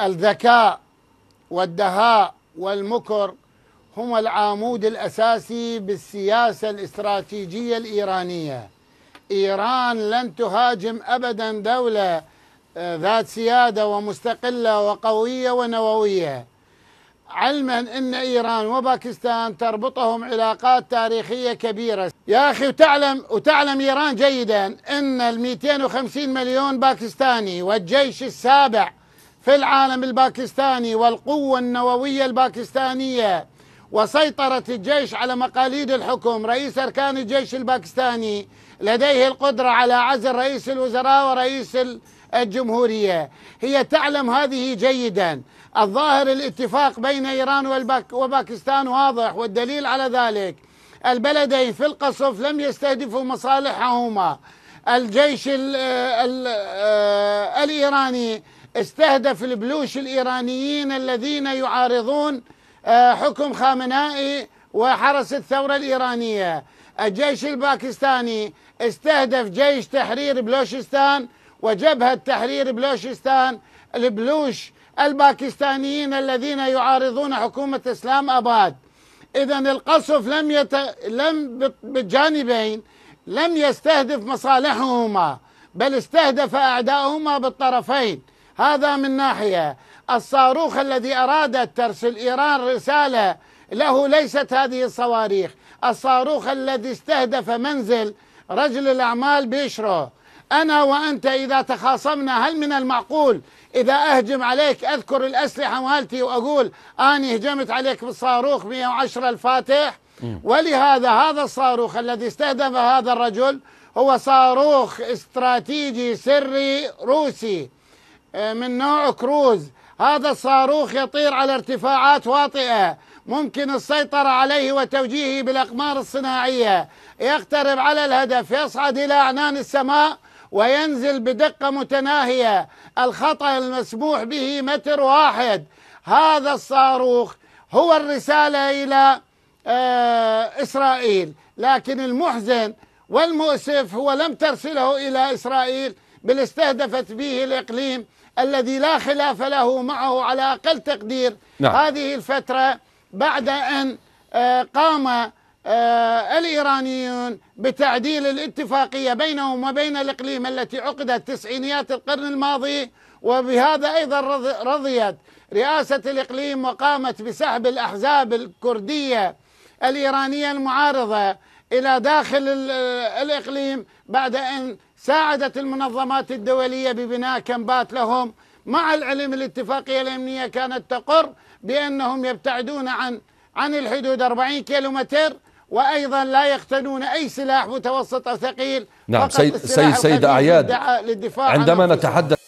الذكاء والدهاء والمكر هم العامود الاساسي بالسياسه الاستراتيجيه الايرانيه. ايران لن تهاجم ابدا دوله آه، ذات سياده ومستقله وقويه ونوويه. علما ان ايران وباكستان تربطهم علاقات تاريخيه كبيره، يا اخي وتعلم وتعلم ايران جيدا ان ال 250 مليون باكستاني والجيش السابع في العالم الباكستاني والقوة النووية الباكستانية وسيطرة الجيش على مقاليد الحكم رئيس أركان الجيش الباكستاني لديه القدرة على عزل رئيس الوزراء ورئيس الجمهورية هي تعلم هذه جيدا الظاهر الاتفاق بين إيران والباك وباكستان واضح والدليل على ذلك البلدين في القصف لم يستهدفوا مصالحهما الجيش الـ الـ الـ آه، الإيراني استهدف البلوش الإيرانيين الذين يعارضون آه، حكم خامنائي وحرس الثورة الإيرانية الجيش الباكستاني استهدف جيش تحرير بلوشستان وجبهة تحرير بلوشستان البلوش الباكستانيين الذين يعارضون حكومة اسلام اباد اذا القصف لم يت... لم بالجانبين لم يستهدف مصالحهما بل استهدف اعداؤهما بالطرفين هذا من ناحية الصاروخ الذي أرادت ترسل إيران رسالة له ليست هذه الصواريخ الصاروخ الذي استهدف منزل رجل الأعمال بيشرو أنا وأنت إذا تخاصمنا هل من المعقول إذا أهجم عليك أذكر الأسلحة مالتي وأقول أني هجمت عليك بالصاروخ 110 الفاتح ولهذا هذا الصاروخ الذي استهدف هذا الرجل هو صاروخ استراتيجي سري روسي آه، من نوع كروز هذا الصاروخ يطير على ارتفاعات واطئة ممكن السيطرة عليه وتوجيهه بالأقمار الصناعية يقترب على الهدف يصعد إلى أعنان السماء وينزل بدقة متناهية الخطأ المسموح به متر واحد هذا الصاروخ هو الرسالة إلى آه، إسرائيل لكن المحزن والمؤسف هو لم ترسله إلى إسرائيل بل استهدفت به الإقليم الذي لا خلاف له معه على أقل تقدير نعم. هذه الفترة بعد أن آه، قام آه، الإيرانيون بتعديل الاتفاقية بينهم وبين الإقليم التي عقدت تسعينيات القرن الماضي وبهذا أيضا رضيت رئاسة الإقليم وقامت بسحب الأحزاب الكردية الإيرانية المعارضة إلى داخل الإقليم بعد أن ساعدت المنظمات الدولية ببناء كمبات لهم مع العلم الاتفاقية الأمنية كانت تقر بأنهم يبتعدون عن عن الحدود 40 كيلومتر وايضا لا يقتنون اي سلاح متوسط او ثقيل نعم سيد سيد, سيد اعياد للدفاع عندما نتحدث